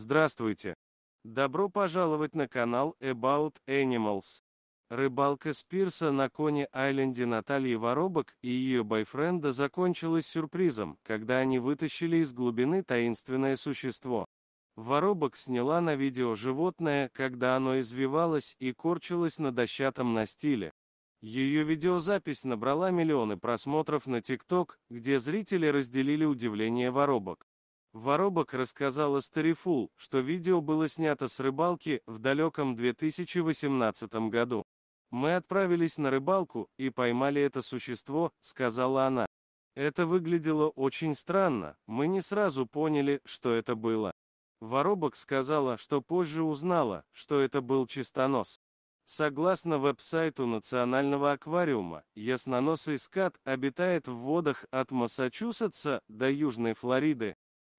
Здравствуйте! Добро пожаловать на канал About Animals. Рыбалка Спирса на Коне-Айленде Натальи Воробок и ее бойфренда закончилась сюрпризом, когда они вытащили из глубины таинственное существо. Воробок сняла на видео животное, когда оно извивалось и корчилось на дощатом настиле. Ее видеозапись набрала миллионы просмотров на ТикТок, где зрители разделили удивление воробок. Воробок рассказала Старифул, что видео было снято с рыбалки в далеком 2018 году. «Мы отправились на рыбалку и поймали это существо», — сказала она. Это выглядело очень странно, мы не сразу поняли, что это было. Воробок сказала, что позже узнала, что это был чистонос. Согласно веб-сайту Национального аквариума, ясноносый скат обитает в водах от Массачусетса до Южной Флориды.